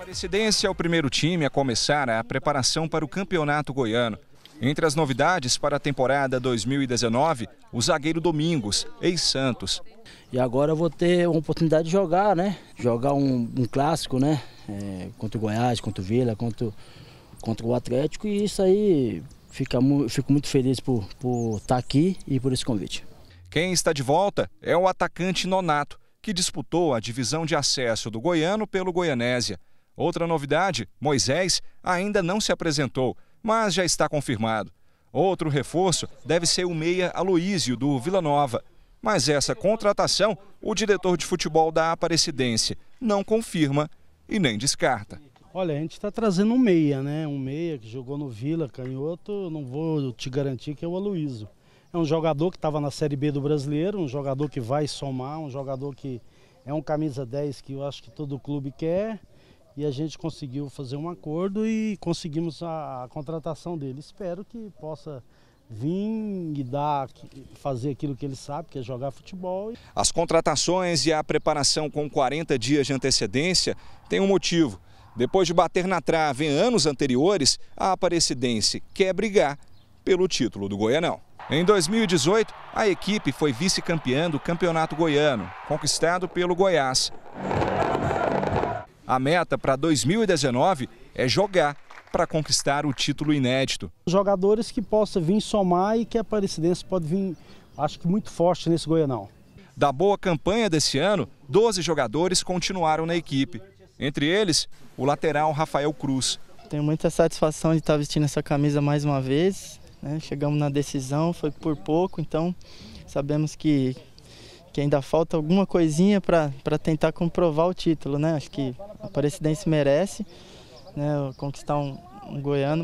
Aparecidense é o primeiro time a começar a preparação para o Campeonato Goiano. Entre as novidades para a temporada 2019, o zagueiro Domingos, ex-Santos. E agora eu vou ter uma oportunidade de jogar, né? Jogar um, um clássico, né? É, contra o Goiás, contra o Vila, contra, contra o Atlético. E isso aí, fica, fico muito feliz por, por estar tá aqui e por esse convite. Quem está de volta é o atacante Nonato, que disputou a divisão de acesso do Goiano pelo Goianésia. Outra novidade: Moisés ainda não se apresentou, mas já está confirmado. Outro reforço deve ser o meia Aloísio, do Vila Nova. Mas essa contratação, o diretor de futebol da Aparecidense não confirma e nem descarta. Olha, a gente está trazendo um meia, né? Um meia que jogou no Vila, canhoto, não vou te garantir que é o Aloísio. É um jogador que estava na Série B do Brasileiro, um jogador que vai somar, um jogador que é um camisa 10 que eu acho que todo clube quer e a gente conseguiu fazer um acordo e conseguimos a, a contratação dele. Espero que possa vir e dar, fazer aquilo que ele sabe, que é jogar futebol. As contratações e a preparação com 40 dias de antecedência têm um motivo. Depois de bater na trave em anos anteriores, a Aparecidense quer brigar pelo título do Goianão. Em 2018, a equipe foi vice-campeã do Campeonato Goiano, conquistado pelo Goiás. A meta para 2019 é jogar para conquistar o título inédito. Jogadores que possam vir somar e que a Aparecidense pode vir, acho que muito forte nesse Goianão. Da boa campanha desse ano, 12 jogadores continuaram na equipe. Entre eles, o lateral Rafael Cruz. Tenho muita satisfação de estar vestindo essa camisa mais uma vez. Né? Chegamos na decisão, foi por pouco, então sabemos que, que ainda falta alguma coisinha para tentar comprovar o título, né? Acho que a Aparecidense merece né, conquistar um, um goiano.